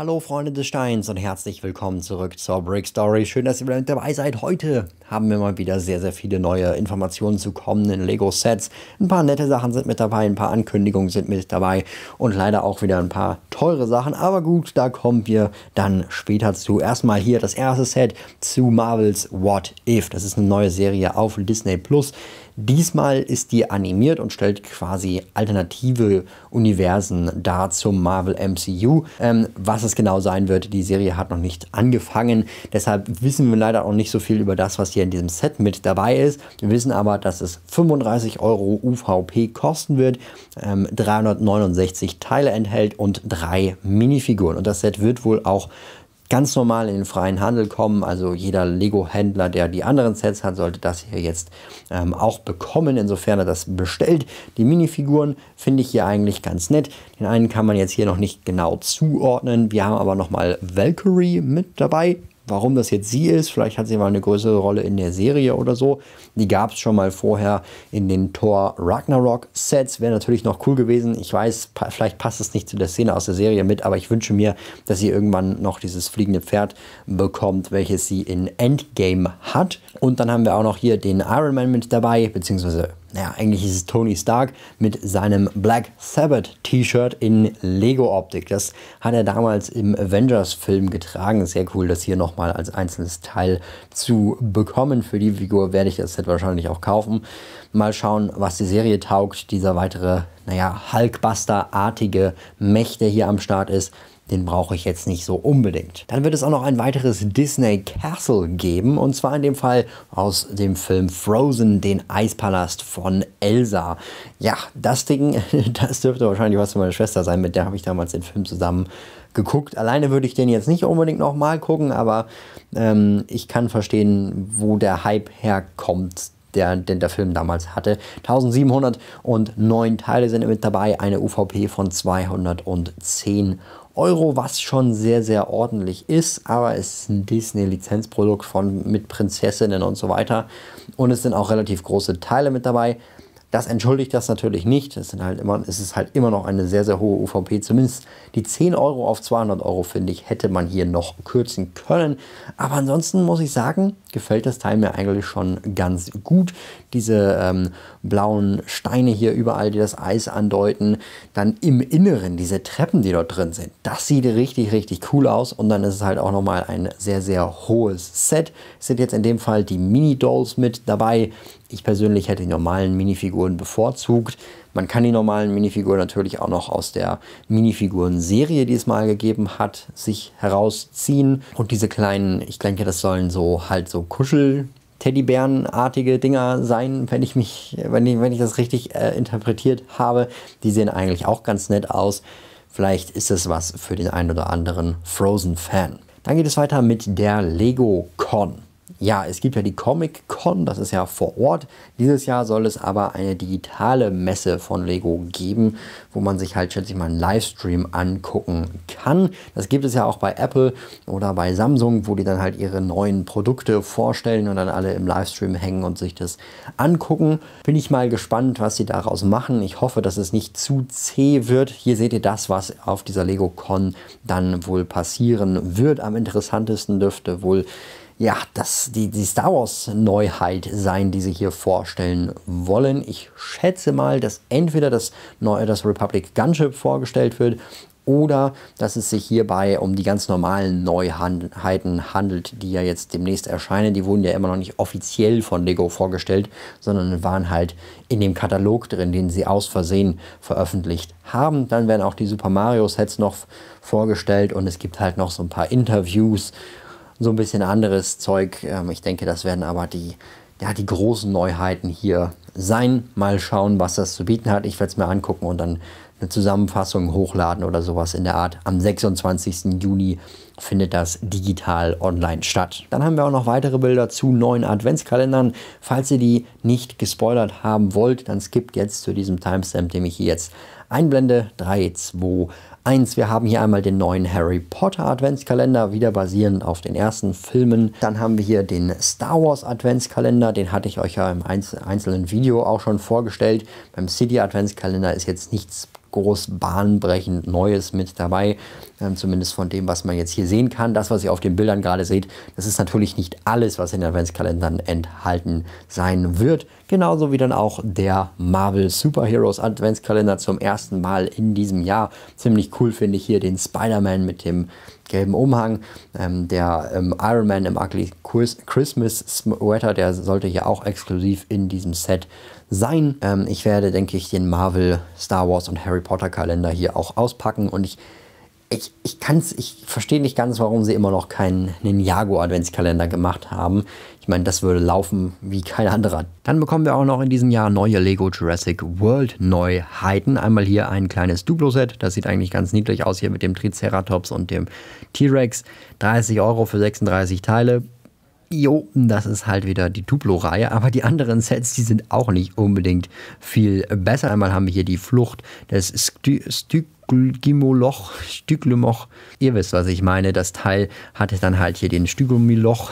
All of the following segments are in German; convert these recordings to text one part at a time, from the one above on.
Hallo Freunde des Steins und herzlich willkommen zurück zur Brick Story. Schön, dass ihr wieder mit dabei seid. Heute haben wir mal wieder sehr, sehr viele neue Informationen zu kommenden Lego-Sets. Ein paar nette Sachen sind mit dabei, ein paar Ankündigungen sind mit dabei und leider auch wieder ein paar teure Sachen. Aber gut, da kommen wir dann später zu. Erstmal hier das erste Set zu Marvels What If. Das ist eine neue Serie auf Disney Plus. Diesmal ist die animiert und stellt quasi alternative Universen dar zum Marvel MCU. Ähm, was es genau sein wird, die Serie hat noch nicht angefangen. Deshalb wissen wir leider auch nicht so viel über das, was hier in diesem Set mit dabei ist. Wir wissen aber, dass es 35 Euro UVP kosten wird, ähm, 369 Teile enthält und drei Minifiguren. Und das Set wird wohl auch ganz normal in den freien Handel kommen. Also jeder Lego-Händler, der die anderen Sets hat, sollte das hier jetzt ähm, auch bekommen, insofern er das bestellt. Die Minifiguren finde ich hier eigentlich ganz nett. Den einen kann man jetzt hier noch nicht genau zuordnen. Wir haben aber nochmal Valkyrie mit dabei. Warum das jetzt sie ist, vielleicht hat sie mal eine größere Rolle in der Serie oder so. Die gab es schon mal vorher in den Thor Ragnarok Sets. Wäre natürlich noch cool gewesen. Ich weiß, pa vielleicht passt es nicht zu der Szene aus der Serie mit, aber ich wünsche mir, dass sie irgendwann noch dieses fliegende Pferd bekommt, welches sie in Endgame hat. Und dann haben wir auch noch hier den Iron Man mit dabei, beziehungsweise naja, eigentlich ist es Tony Stark mit seinem Black Sabbath T-Shirt in Lego-Optik. Das hat er damals im Avengers-Film getragen. Sehr cool, das hier nochmal als einzelnes Teil zu bekommen. Für die Figur werde ich das Set wahrscheinlich auch kaufen. Mal schauen, was die Serie taugt. Dieser weitere, naja, Hulkbuster-artige Mächte hier am Start ist. Den brauche ich jetzt nicht so unbedingt. Dann wird es auch noch ein weiteres Disney Castle geben und zwar in dem Fall aus dem Film Frozen, den Eispalast von Elsa. Ja, das Ding, das dürfte wahrscheinlich was für meine Schwester sein, mit der habe ich damals den Film zusammen geguckt. Alleine würde ich den jetzt nicht unbedingt nochmal gucken, aber ähm, ich kann verstehen, wo der Hype herkommt, der, den der Film damals hatte. 1709 Teile sind mit dabei, eine UVP von 210 Euro. Euro, was schon sehr, sehr ordentlich ist, aber es ist ein Disney-Lizenzprodukt mit Prinzessinnen und so weiter. Und es sind auch relativ große Teile mit dabei. Das entschuldigt das natürlich nicht. Es, sind halt immer, es ist halt immer noch eine sehr, sehr hohe UVP. Zumindest die 10 Euro auf 200 Euro, finde ich, hätte man hier noch kürzen können. Aber ansonsten muss ich sagen, gefällt das Teil mir eigentlich schon ganz gut. Diese ähm, blauen Steine hier überall, die das Eis andeuten. Dann im Inneren diese Treppen, die dort drin sind. Das sieht richtig, richtig cool aus. Und dann ist es halt auch nochmal ein sehr, sehr hohes Set. Es sind jetzt in dem Fall die Mini-Dolls mit dabei. Ich persönlich hätte die normalen Minifiguren bevorzugt. Man kann die normalen Minifiguren natürlich auch noch aus der Minifiguren-Serie, die es mal gegeben hat, sich herausziehen. Und diese kleinen, ich denke, das sollen so halt so Kuschel. Teddybärenartige Dinger sein, wenn ich mich, wenn ich, wenn ich das richtig äh, interpretiert habe. Die sehen eigentlich auch ganz nett aus. Vielleicht ist es was für den einen oder anderen Frozen-Fan. Dann geht es weiter mit der Lego Con ja, es gibt ja die Comic Con, das ist ja vor Ort. Dieses Jahr soll es aber eine digitale Messe von Lego geben, wo man sich halt, schätze ich mal, einen Livestream angucken kann. Das gibt es ja auch bei Apple oder bei Samsung, wo die dann halt ihre neuen Produkte vorstellen und dann alle im Livestream hängen und sich das angucken. Bin ich mal gespannt, was sie daraus machen. Ich hoffe, dass es nicht zu zäh wird. Hier seht ihr das, was auf dieser Lego Con dann wohl passieren wird. Am interessantesten dürfte wohl ja, das, die, die Star Wars Neuheit sein, die sie hier vorstellen wollen. Ich schätze mal, dass entweder das, neue, das Republic Gunship vorgestellt wird oder dass es sich hierbei um die ganz normalen Neuheiten handelt, die ja jetzt demnächst erscheinen. Die wurden ja immer noch nicht offiziell von Lego vorgestellt, sondern waren halt in dem Katalog drin, den sie aus Versehen veröffentlicht haben. Dann werden auch die Super Mario Sets noch vorgestellt und es gibt halt noch so ein paar Interviews so ein bisschen anderes Zeug. Ähm, ich denke, das werden aber die, ja, die großen Neuheiten hier sein. Mal schauen, was das zu bieten hat. Ich werde es mir angucken und dann eine Zusammenfassung hochladen oder sowas in der Art. Am 26. Juni findet das digital online statt. Dann haben wir auch noch weitere Bilder zu neuen Adventskalendern. Falls ihr die nicht gespoilert haben wollt, dann skippt jetzt zu diesem Timestamp, den ich hier jetzt einblende. 3, 2, 1. Wir haben hier einmal den neuen Harry Potter Adventskalender, wieder basierend auf den ersten Filmen. Dann haben wir hier den Star Wars Adventskalender, den hatte ich euch ja im einzelnen Video auch schon vorgestellt. Beim City Adventskalender ist jetzt nichts groß bahnbrechend Neues mit dabei ähm, zumindest von dem, was man jetzt hier sehen kann. Das, was ihr auf den Bildern gerade seht, das ist natürlich nicht alles, was in den Adventskalendern enthalten sein wird. Genauso wie dann auch der Marvel Superheroes Adventskalender zum ersten Mal in diesem Jahr. Ziemlich cool finde ich hier den Spider-Man mit dem gelben Umhang. Ähm, der ähm, Iron Man im Ugly Christmas Sweater, der sollte hier auch exklusiv in diesem Set sein. Ähm, ich werde, denke ich, den Marvel, Star Wars und Harry Potter Kalender hier auch auspacken und ich ich, ich, kann's, ich verstehe nicht ganz, warum sie immer noch keinen Ninjago-Adventskalender gemacht haben. Ich meine, das würde laufen wie kein anderer. Dann bekommen wir auch noch in diesem Jahr neue Lego Jurassic World Neuheiten. Einmal hier ein kleines Duplo-Set. Das sieht eigentlich ganz niedlich aus hier mit dem Triceratops und dem T-Rex. 30 Euro für 36 Teile. Jo, das ist halt wieder die Duplo-Reihe, aber die anderen Sets, die sind auch nicht unbedingt viel besser. Einmal haben wir hier die Flucht des Styx Stygimoloch, Styglomoch. Ihr wisst, was ich meine. Das Teil hatte dann halt hier den Stygomiloch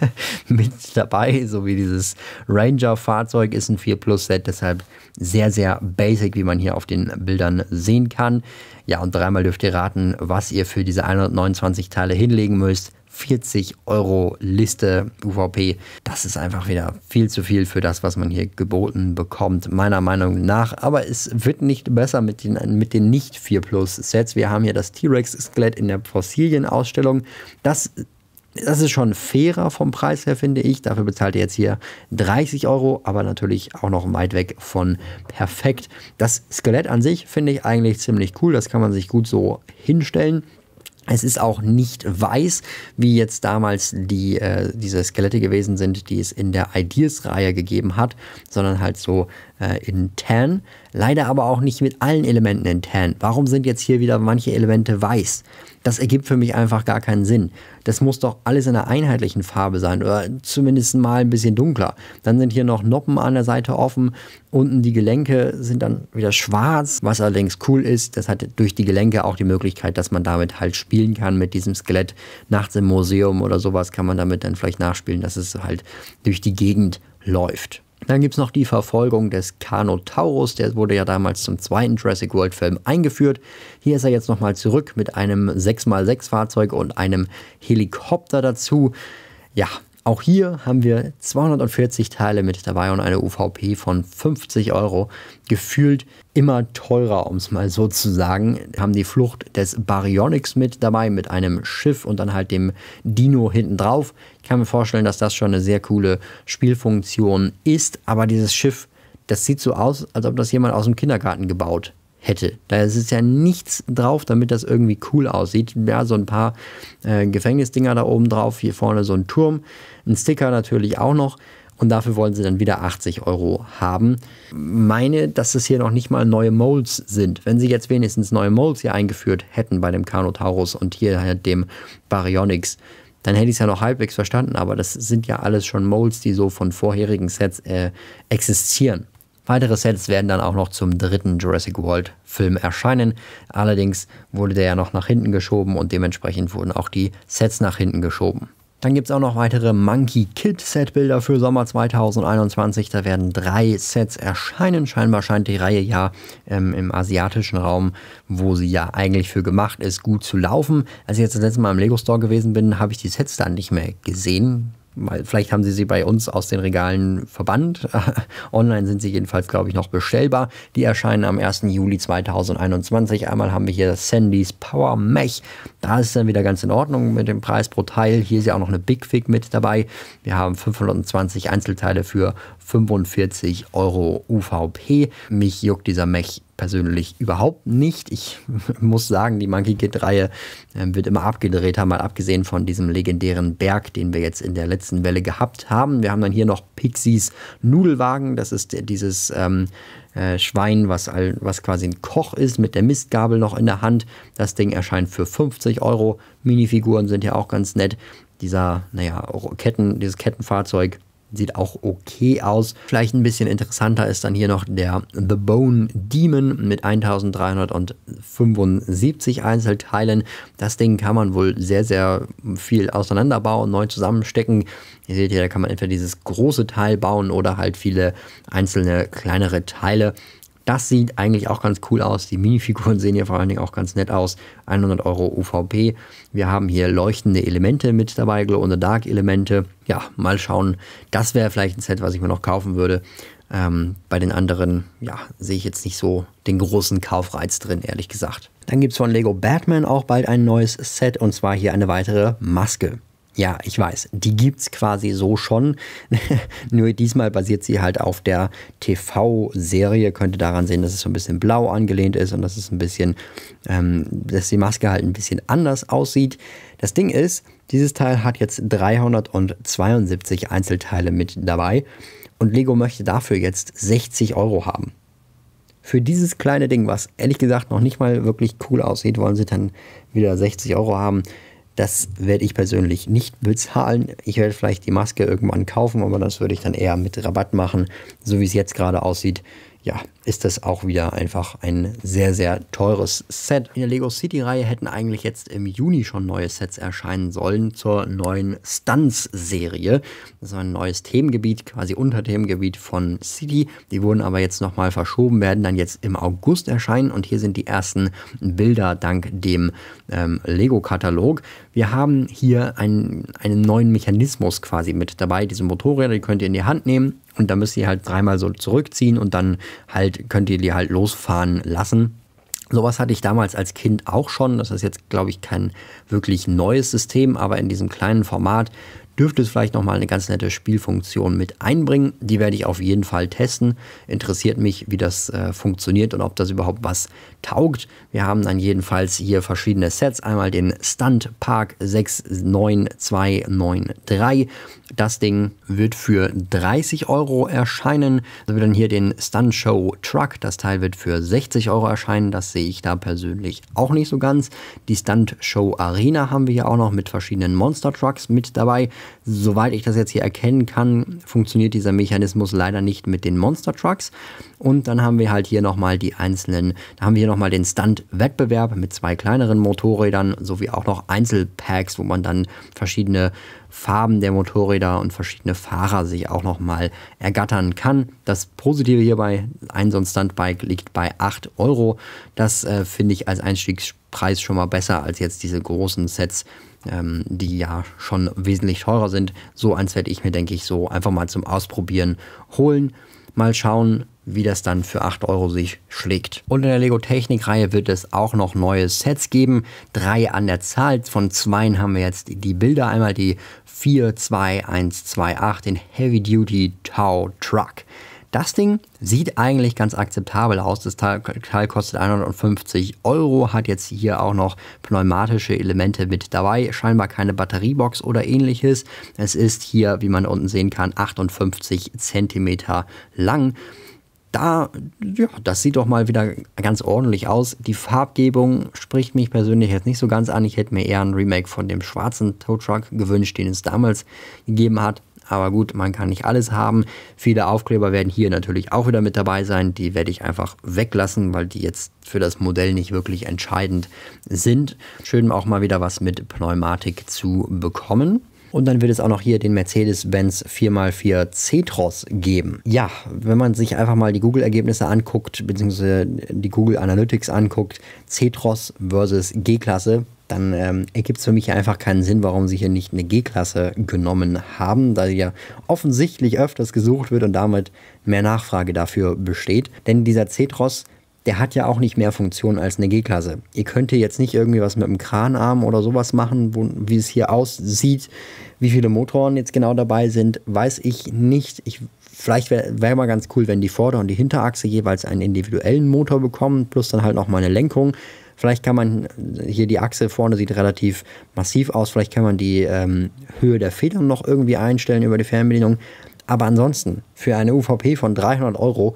mit dabei, so wie dieses Ranger-Fahrzeug ist ein 4 Plus Set, deshalb sehr, sehr basic, wie man hier auf den Bildern sehen kann. Ja, und dreimal dürft ihr raten, was ihr für diese 129 Teile hinlegen müsst. 40 Euro Liste UVP. Das ist einfach wieder viel zu viel für das, was man hier geboten bekommt, meiner Meinung nach. Aber es wird nicht besser mit den, mit den nicht 4 Plus Sets. Wir haben hier das T-Rex-Skelett in der Fossilienausstellung. Das das ist schon fairer vom Preis her, finde ich. Dafür bezahlt ihr jetzt hier 30 Euro, aber natürlich auch noch weit weg von perfekt. Das Skelett an sich finde ich eigentlich ziemlich cool. Das kann man sich gut so hinstellen. Es ist auch nicht weiß, wie jetzt damals die, äh, diese Skelette gewesen sind, die es in der Ideas-Reihe gegeben hat, sondern halt so äh, in Tan. Leider aber auch nicht mit allen Elementen in Tan. Warum sind jetzt hier wieder manche Elemente weiß? Das ergibt für mich einfach gar keinen Sinn. Das muss doch alles in einer einheitlichen Farbe sein oder zumindest mal ein bisschen dunkler. Dann sind hier noch Noppen an der Seite offen. Unten die Gelenke sind dann wieder schwarz, was allerdings cool ist. Das hat durch die Gelenke auch die Möglichkeit, dass man damit halt spielen kann mit diesem Skelett. Nachts im Museum oder sowas kann man damit dann vielleicht nachspielen, dass es halt durch die Gegend läuft. Dann gibt es noch die Verfolgung des Carnotaurus. Der wurde ja damals zum zweiten Jurassic World Film eingeführt. Hier ist er jetzt nochmal zurück mit einem 6x6 Fahrzeug und einem Helikopter dazu. Ja, auch hier haben wir 240 Teile mit dabei und eine UVP von 50 Euro. Gefühlt immer teurer, um es mal so zu sagen. Wir Haben die Flucht des Baryonyx mit dabei, mit einem Schiff und dann halt dem Dino hinten drauf. Ich kann mir vorstellen, dass das schon eine sehr coole Spielfunktion ist, aber dieses Schiff, das sieht so aus, als ob das jemand aus dem Kindergarten gebaut hätte. Da ist ja nichts drauf, damit das irgendwie cool aussieht. Ja, so ein paar äh, Gefängnisdinger da oben drauf, hier vorne so ein Turm, ein Sticker natürlich auch noch. Und dafür wollen sie dann wieder 80 Euro haben. Meine, dass es hier noch nicht mal neue Molds sind. Wenn sie jetzt wenigstens neue Molds hier eingeführt hätten bei dem Carnotaurus und hier halt dem Baryonyx, dann hätte ich es ja noch halbwegs verstanden. Aber das sind ja alles schon Molds, die so von vorherigen Sets äh, existieren. Weitere Sets werden dann auch noch zum dritten Jurassic World Film erscheinen. Allerdings wurde der ja noch nach hinten geschoben und dementsprechend wurden auch die Sets nach hinten geschoben. Dann gibt es auch noch weitere Monkey Kid Setbilder für Sommer 2021. Da werden drei Sets erscheinen. Scheinbar scheint die Reihe ja ähm, im asiatischen Raum, wo sie ja eigentlich für gemacht ist, gut zu laufen. Als ich jetzt das letzte Mal im Lego Store gewesen bin, habe ich die Sets dann nicht mehr gesehen weil vielleicht haben sie sie bei uns aus den Regalen verbannt. Online sind sie jedenfalls, glaube ich, noch bestellbar. Die erscheinen am 1. Juli 2021. Einmal haben wir hier Sandys Power Mech. Da ist es dann wieder ganz in Ordnung mit dem Preis pro Teil. Hier ist ja auch noch eine Big Fig mit dabei. Wir haben 520 Einzelteile für 45 Euro UVP. Mich juckt dieser Mech persönlich überhaupt nicht. Ich muss sagen, die Monkey Kid-Reihe ähm, wird immer abgedreht, haben mal abgesehen von diesem legendären Berg, den wir jetzt in der letzten Welle gehabt haben. Wir haben dann hier noch Pixies Nudelwagen. Das ist dieses ähm, äh, Schwein, was, was quasi ein Koch ist, mit der Mistgabel noch in der Hand. Das Ding erscheint für 50 Euro. Minifiguren sind ja auch ganz nett. Dieser, naja, Ketten, dieses Kettenfahrzeug Sieht auch okay aus. Vielleicht ein bisschen interessanter ist dann hier noch der The Bone Demon mit 1375 Einzelteilen. Das Ding kann man wohl sehr, sehr viel auseinanderbauen, neu zusammenstecken. Ihr seht hier, da kann man entweder dieses große Teil bauen oder halt viele einzelne kleinere Teile. Das sieht eigentlich auch ganz cool aus. Die Minifiguren sehen hier vor allen Dingen auch ganz nett aus. 100 Euro UVP. Wir haben hier leuchtende Elemente mit dabei, Glow in the Dark Elemente. Ja, mal schauen. Das wäre vielleicht ein Set, was ich mir noch kaufen würde. Ähm, bei den anderen, ja, sehe ich jetzt nicht so den großen Kaufreiz drin, ehrlich gesagt. Dann gibt es von Lego Batman auch bald ein neues Set und zwar hier eine weitere Maske. Ja, ich weiß, die gibt es quasi so schon. Nur diesmal basiert sie halt auf der TV-Serie. Könnte daran sehen, dass es so ein bisschen blau angelehnt ist und dass es ein bisschen, ähm, dass die Maske halt ein bisschen anders aussieht. Das Ding ist, dieses Teil hat jetzt 372 Einzelteile mit dabei und Lego möchte dafür jetzt 60 Euro haben. Für dieses kleine Ding, was ehrlich gesagt noch nicht mal wirklich cool aussieht, wollen sie dann wieder 60 Euro haben. Das werde ich persönlich nicht bezahlen. Ich werde vielleicht die Maske irgendwann kaufen, aber das würde ich dann eher mit Rabatt machen, so wie es jetzt gerade aussieht ja, ist das auch wieder einfach ein sehr, sehr teures Set. In der Lego City-Reihe hätten eigentlich jetzt im Juni schon neue Sets erscheinen sollen zur neuen Stunts-Serie. Das ist ein neues Themengebiet, quasi Unterthemengebiet von City. Die wurden aber jetzt nochmal verschoben, werden dann jetzt im August erscheinen. Und hier sind die ersten Bilder dank dem ähm, Lego-Katalog. Wir haben hier einen, einen neuen Mechanismus quasi mit dabei. Diese Motorräder, die könnt ihr in die Hand nehmen und dann müsst ihr halt dreimal so zurückziehen und dann halt könnt ihr die halt losfahren lassen. Sowas hatte ich damals als Kind auch schon. Das ist jetzt, glaube ich, kein wirklich neues System, aber in diesem kleinen Format dürfte es vielleicht nochmal eine ganz nette Spielfunktion mit einbringen. Die werde ich auf jeden Fall testen. Interessiert mich, wie das äh, funktioniert und ob das überhaupt was taugt. Wir haben dann jedenfalls hier verschiedene Sets. Einmal den Stunt Park 69293. Das Ding wird für 30 Euro erscheinen. Dann wird dann hier den Stunt Show Truck. Das Teil wird für 60 Euro erscheinen. Das sehe ich da persönlich auch nicht so ganz. Die Stunt Show Arena haben wir hier auch noch mit verschiedenen Monster Trucks mit dabei. Soweit ich das jetzt hier erkennen kann, funktioniert dieser Mechanismus leider nicht mit den Monster Trucks. Und dann haben wir halt hier nochmal die einzelnen, da haben wir hier nochmal den Stunt-Wettbewerb mit zwei kleineren Motorrädern sowie auch noch Einzelpacks, wo man dann verschiedene Farben der Motorräder und verschiedene Fahrer sich auch nochmal ergattern kann. Das Positive hierbei, ein so ein Stuntbike liegt bei 8 Euro. Das äh, finde ich als Einstiegspreis schon mal besser als jetzt diese großen Sets ähm, die ja schon wesentlich teurer sind. So eins werde ich mir, denke ich, so einfach mal zum Ausprobieren holen. Mal schauen, wie das dann für 8 Euro sich schlägt. Und in der Lego Technik Reihe wird es auch noch neue Sets geben. Drei an der Zahl. Von zweien haben wir jetzt die Bilder. Einmal die 42128, den Heavy Duty Tau Truck. Das Ding sieht eigentlich ganz akzeptabel aus. Das Teil, kostet 150 Euro, hat jetzt hier auch noch pneumatische Elemente mit dabei, scheinbar keine Batteriebox oder ähnliches. Es ist hier, wie man unten sehen kann, 58 cm lang da, ja, das sieht doch mal wieder ganz ordentlich aus. Die Farbgebung spricht mich persönlich jetzt nicht so ganz an. Ich hätte mir eher ein Remake von dem schwarzen Tow Truck gewünscht, den es damals gegeben hat. Aber gut, man kann nicht alles haben. Viele Aufkleber werden hier natürlich auch wieder mit dabei sein. Die werde ich einfach weglassen, weil die jetzt für das Modell nicht wirklich entscheidend sind. Schön auch mal wieder was mit Pneumatik zu bekommen. Und dann wird es auch noch hier den Mercedes-Benz 4x4 Cetros geben. Ja, wenn man sich einfach mal die Google-Ergebnisse anguckt, beziehungsweise die Google Analytics anguckt, Cetros versus G-Klasse, dann ähm, ergibt es für mich einfach keinen Sinn, warum sie hier nicht eine G-Klasse genommen haben, da sie ja offensichtlich öfters gesucht wird und damit mehr Nachfrage dafür besteht. Denn dieser C-Tross, der hat ja auch nicht mehr Funktion als eine G-Klasse. Ihr könnt hier jetzt nicht irgendwie was mit einem Kranarm oder sowas machen, wo, wie es hier aussieht. Wie viele Motoren jetzt genau dabei sind, weiß ich nicht. Ich, vielleicht wäre wär mal ganz cool, wenn die Vorder- und die Hinterachse jeweils einen individuellen Motor bekommen, plus dann halt noch mal eine Lenkung. Vielleicht kann man, hier die Achse vorne sieht relativ massiv aus, vielleicht kann man die ähm, Höhe der Federn noch irgendwie einstellen über die Fernbedienung. Aber ansonsten, für eine UVP von 300 Euro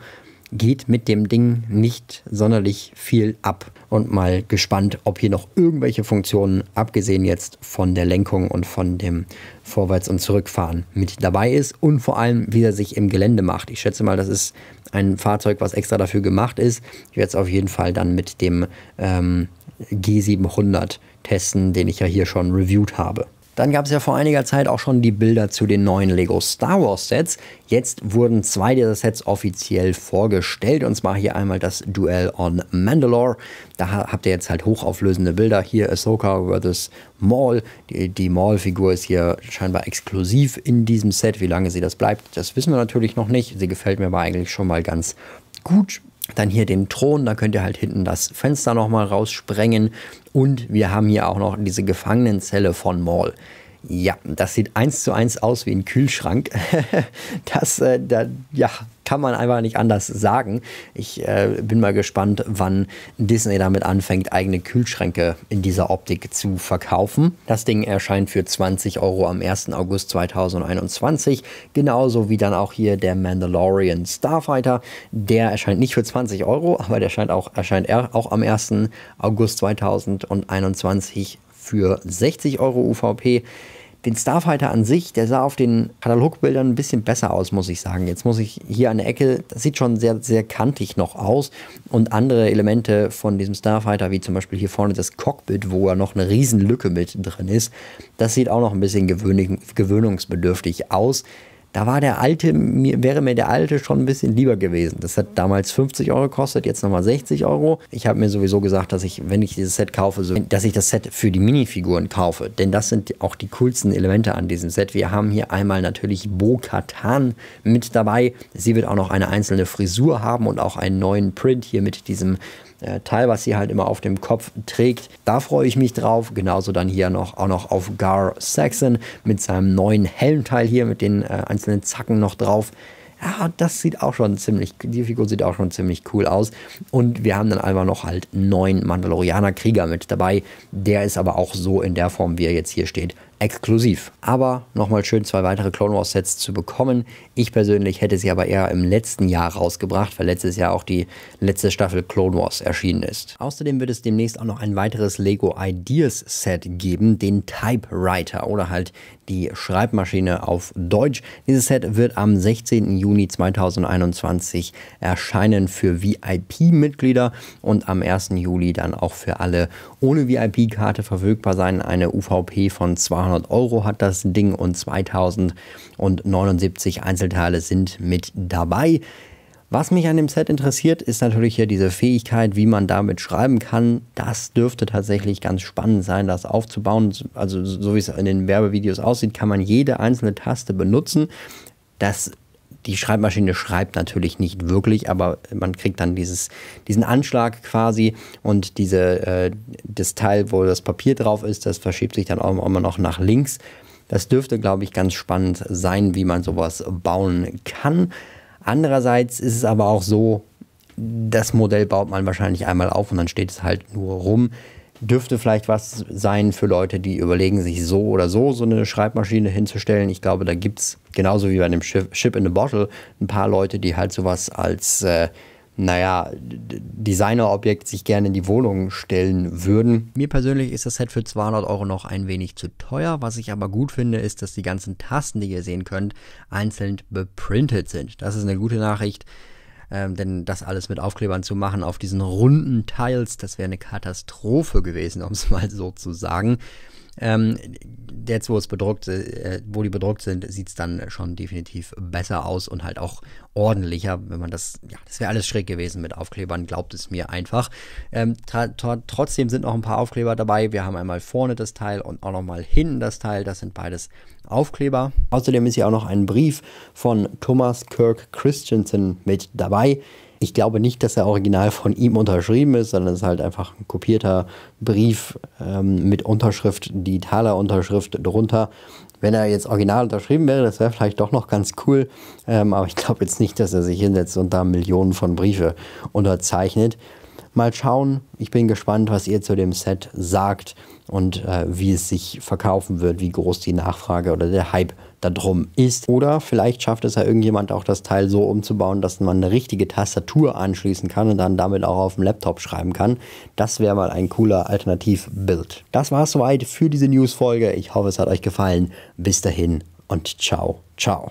geht mit dem Ding nicht sonderlich viel ab. Und mal gespannt, ob hier noch irgendwelche Funktionen, abgesehen jetzt von der Lenkung und von dem Vorwärts- und Zurückfahren, mit dabei ist und vor allem, wie er sich im Gelände macht. Ich schätze mal, das ist ein Fahrzeug, was extra dafür gemacht ist. Ich werde es auf jeden Fall dann mit dem ähm, G700 testen, den ich ja hier schon reviewed habe. Dann gab es ja vor einiger Zeit auch schon die Bilder zu den neuen Lego Star Wars Sets. Jetzt wurden zwei dieser Sets offiziell vorgestellt und zwar hier einmal das Duell on Mandalore. Da habt ihr jetzt halt hochauflösende Bilder. Hier Ahsoka vs. Maul. Die, die Maul-Figur ist hier scheinbar exklusiv in diesem Set. Wie lange sie das bleibt, das wissen wir natürlich noch nicht. Sie gefällt mir aber eigentlich schon mal ganz gut. Dann hier den Thron, da könnt ihr halt hinten das Fenster nochmal raussprengen. Und wir haben hier auch noch diese Gefangenenzelle von Maul. Ja, das sieht eins zu eins aus wie ein Kühlschrank. das, äh, da, ja, kann man einfach nicht anders sagen. Ich äh, bin mal gespannt, wann Disney damit anfängt, eigene Kühlschränke in dieser Optik zu verkaufen. Das Ding erscheint für 20 Euro am 1. August 2021, genauso wie dann auch hier der Mandalorian Starfighter. Der erscheint nicht für 20 Euro, aber der erscheint auch, erscheint er auch am 1. August 2021 für 60 Euro UVP den Starfighter an sich, der sah auf den Katalogbildern ein bisschen besser aus, muss ich sagen. Jetzt muss ich hier an der Ecke, das sieht schon sehr, sehr kantig noch aus. Und andere Elemente von diesem Starfighter, wie zum Beispiel hier vorne das Cockpit, wo ja noch eine Riesenlücke mit drin ist, das sieht auch noch ein bisschen gewöhnungsbedürftig aus. Da war der alte, mir, wäre mir der alte schon ein bisschen lieber gewesen. Das hat damals 50 Euro gekostet, jetzt nochmal 60 Euro. Ich habe mir sowieso gesagt, dass ich, wenn ich dieses Set kaufe, so, dass ich das Set für die Minifiguren kaufe. Denn das sind auch die coolsten Elemente an diesem Set. Wir haben hier einmal natürlich Bo Katan mit dabei. Sie wird auch noch eine einzelne Frisur haben und auch einen neuen Print hier mit diesem äh, Teil, was sie halt immer auf dem Kopf trägt. Da freue ich mich drauf. Genauso dann hier noch auch noch auf Gar Saxon mit seinem neuen Helmteil hier mit den äh, einzelnen Zacken noch drauf. Ja, das sieht auch schon ziemlich, die Figur sieht auch schon ziemlich cool aus. Und wir haben dann einfach noch halt neun Mandalorianer-Krieger mit dabei. Der ist aber auch so in der Form, wie er jetzt hier steht, exklusiv. Aber nochmal schön, zwei weitere Clone Wars Sets zu bekommen. Ich persönlich hätte sie aber eher im letzten Jahr rausgebracht, weil letztes Jahr auch die letzte Staffel Clone Wars erschienen ist. Außerdem wird es demnächst auch noch ein weiteres Lego Ideas Set geben, den Typewriter oder halt die Schreibmaschine auf Deutsch. Dieses Set wird am 16. Juni 2021 erscheinen für VIP-Mitglieder und am 1. Juli dann auch für alle ohne VIP-Karte verfügbar sein. Eine UVP von 200 200 Euro hat das Ding und 2079 Einzelteile sind mit dabei. Was mich an dem Set interessiert, ist natürlich hier diese Fähigkeit, wie man damit schreiben kann. Das dürfte tatsächlich ganz spannend sein, das aufzubauen. Also so wie es in den Werbevideos aussieht, kann man jede einzelne Taste benutzen. Das die Schreibmaschine schreibt natürlich nicht wirklich, aber man kriegt dann dieses, diesen Anschlag quasi und diese, äh, das Teil, wo das Papier drauf ist, das verschiebt sich dann auch immer noch nach links. Das dürfte, glaube ich, ganz spannend sein, wie man sowas bauen kann. Andererseits ist es aber auch so, das Modell baut man wahrscheinlich einmal auf und dann steht es halt nur rum dürfte vielleicht was sein für Leute, die überlegen, sich so oder so so eine Schreibmaschine hinzustellen. Ich glaube, da gibt es genauso wie bei einem Ship in a Bottle ein paar Leute, die halt sowas als, äh, naja, Designerobjekt sich gerne in die Wohnung stellen würden. Mir persönlich ist das Set für 200 Euro noch ein wenig zu teuer. Was ich aber gut finde, ist, dass die ganzen Tasten, die ihr sehen könnt, einzeln beprintet sind. Das ist eine gute Nachricht ähm, denn das alles mit Aufklebern zu machen auf diesen runden Tiles, das wäre eine Katastrophe gewesen, um es mal so zu sagen. Ähm, jetzt, wo es bedruckt, äh, wo die bedruckt sind, sieht es dann schon definitiv besser aus und halt auch ordentlicher, wenn man das, ja, das wäre alles schräg gewesen mit Aufklebern, glaubt es mir einfach. Ähm, trotzdem sind noch ein paar Aufkleber dabei. Wir haben einmal vorne das Teil und auch nochmal hinten das Teil. Das sind beides Aufkleber. Außerdem ist hier auch noch ein Brief von Thomas Kirk Christensen mit dabei. Ich glaube nicht, dass er original von ihm unterschrieben ist, sondern es ist halt einfach ein kopierter Brief ähm, mit Unterschrift, digitaler Unterschrift drunter. Wenn er jetzt original unterschrieben wäre, das wäre vielleicht doch noch ganz cool. Ähm, aber ich glaube jetzt nicht, dass er sich hinsetzt und da Millionen von Briefe unterzeichnet. Mal schauen. Ich bin gespannt, was ihr zu dem Set sagt und äh, wie es sich verkaufen wird, wie groß die Nachfrage oder der Hype darum ist. Oder vielleicht schafft es ja irgendjemand auch das Teil so umzubauen, dass man eine richtige Tastatur anschließen kann und dann damit auch auf dem Laptop schreiben kann. Das wäre mal ein cooler Alternativbild. Das war es soweit für diese News-Folge. Ich hoffe, es hat euch gefallen. Bis dahin und ciao, ciao.